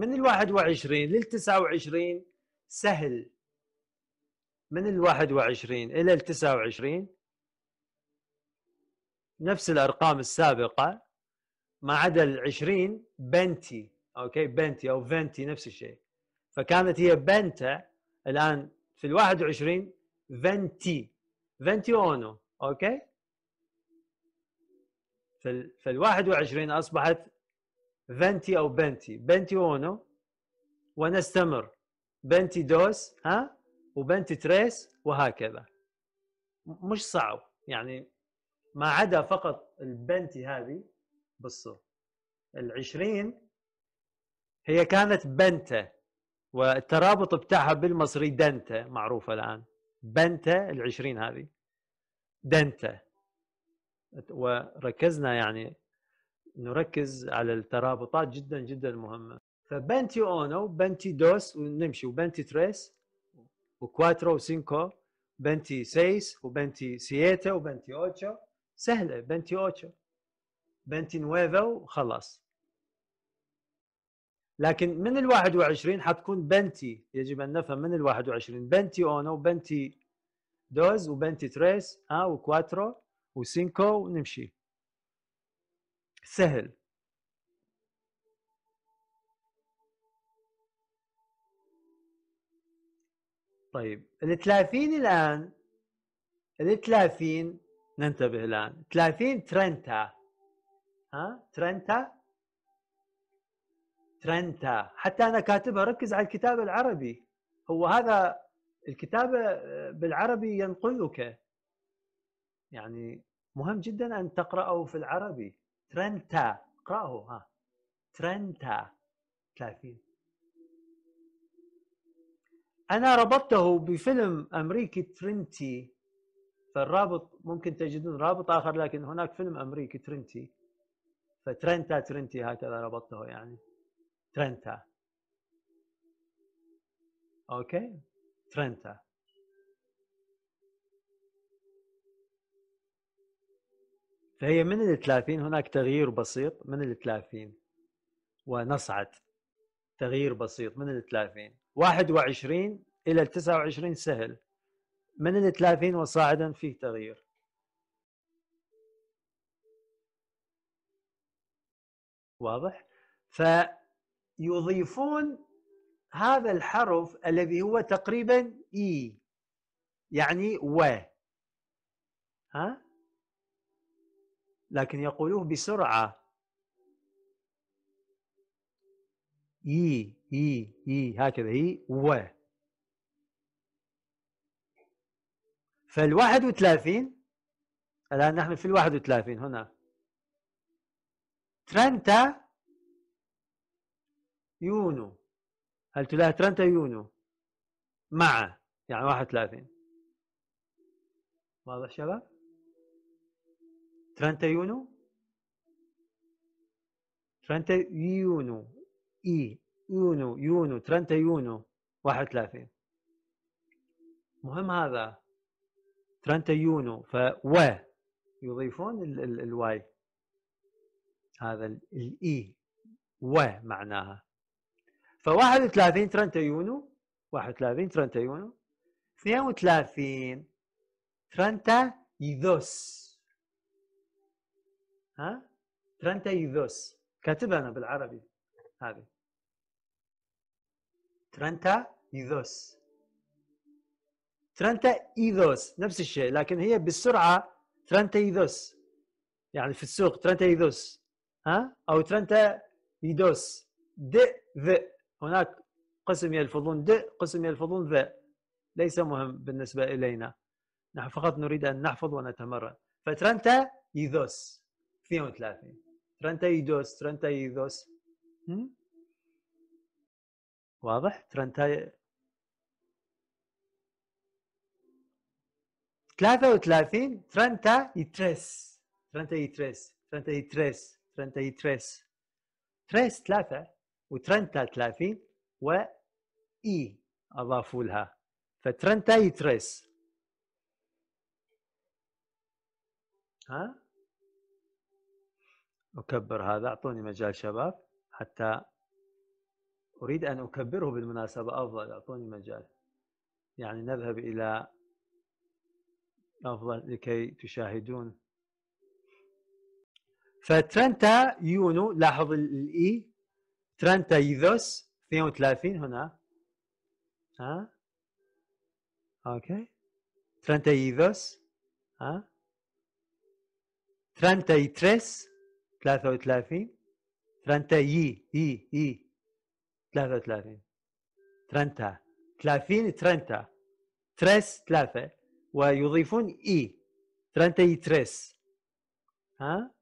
من ال 21 لل 29 سهل من ال 21 الى ال 29 نفس الارقام السابقه ما عدا ال 20 بنتي اوكي بنتي او فنتي نفس الشيء فكانت هي بنتا الان في ال 21 فنتي فنتي اونو اوكي فال 21 اصبحت فنتي او بنتي بنتي اونو ونستمر بنتي دوس ها وبنتي تريس وهكذا مش صعب يعني ما عدا فقط البنتي هذه بالصوت العشرين هي كانت بنتة والترابط بتاعها بالمصري دنتة معروفة الآن بنتة العشرين هذه دنتة وركزنا يعني نركز على الترابطات جدا جدا مهمه فبنتي اونو بنتي دوس ونمشي وبنتي تريس وكواترو وسينكو بنتي سيس وبنتي سيتا وبنتي اوتشو سهله بنتي اوتشو بنتي نويفا وخلاص لكن من ال 21 حتكون بنتي يجب ان نفهم من ال 21 بنتي اونو بنتي دوز وبنتي تريس ها آه، وكواترو وسينكو ونمشي سهل طيب ال 30 الان ال 30 ننتبه الان 30 ترنتا ها ترنتا ترنتا حتى انا كاتبها ركز على الكتاب العربي هو هذا الكتاب آه، بالعربي ينقلك يعني مهم جدا ان تقراه في العربي ترنتا اقرأه ها ترنتا ثلاثين أنا ربطته بفيلم أمريكي ترنتي فالرابط ممكن تجدون رابط آخر لكن هناك فيلم أمريكي ترنتي فترنتا ترنتي هكذا ربطته يعني ترنتا أوكي ترنتا فهي من ال 30 هناك تغيير بسيط من ال 30 ونصعد تغيير بسيط من ال 30 21 الى ال 29 سهل من ال 30 وصاعدا فيه تغيير واضح؟ فيضيفون هذا الحرف الذي هو تقريبا اي e، يعني و ها؟ لكن يقولوه بسرعة يي يي يي هكذا إي و فالواحد وثلاثين الآن نحن في الواحد وثلاثين هنا ترنتا يونو هل تلاه ترنتا يونو مع يعني واحد وثلاثين واضح شباب؟ ترانتا يونو ترانتا يونو اي يونو يونو ترانتا يونو 31 مهم هذا ترانتا يونو ف و يضيفون ال ال الواي هذا الاي و معناها ف 31 ترانتا يونو 31 ترانتا يونو 32 ترانتا يذوس ها ترنتايذوس كاتبها انا بالعربي هذه ترنتا ايذوس ترنتا ايذوس نفس الشيء لكن هي بالسرعه ترنتا ايذوس يعني في السوق ترنتا ايذوس ها او ترنتا ايدوس د ذ هناك قسم يلفظون د قسم يلفظون ذ ليس مهم بالنسبه الينا نحن فقط نريد ان نحفظ ونتمرن فترنتا ايذوس 32 32 32 واضح 30 33 33 33 33 33 3 3 و 33 و اي اضافوا لها ف 33 ها أكبر هذا أعطوني مجال شباب حتى أريد أن أكبره بالمناسبة أفضل أعطوني مجال يعني نذهب إلى أفضل لكي تشاهدون فترنتا يونو لاحظ الإي ترنتا يذوس 32 هنا ها أوكي ترنتا يذوس ها ترنتا يترس 33 30 يي يي يي 33 30 30 30 تريس ثلاثة ويضيفون إي 30 تريس ها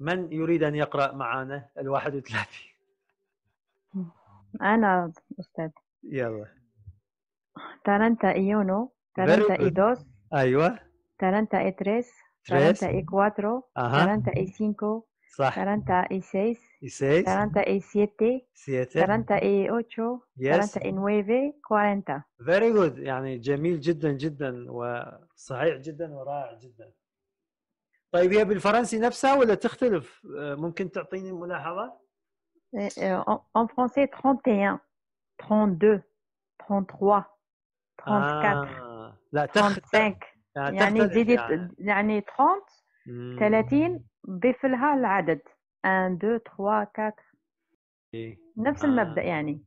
من يريد أن يقرأ معنا ال 31 أنا أستاذ يلا ترنتا إيونو ترنتا إيدوس أيوه 40 40 3 43 tres, 44, Ajá. 45, صح 6 40 47, 7, 40 yes. 8 40 9 40 Very good يعني جميل جدا جدا وصحيح جدا ورائع جدا طيب هي بالفرنسي نفسها ولا تختلف؟ آه، ممكن تعطيني ملاحظة؟ آه، آه، En français 31, 32, 33, 34, آه. 35 يعني زيدي يعني, يعني 30 30 ضيف لها العدد 1 2 3 4 نفس آه. المبدا يعني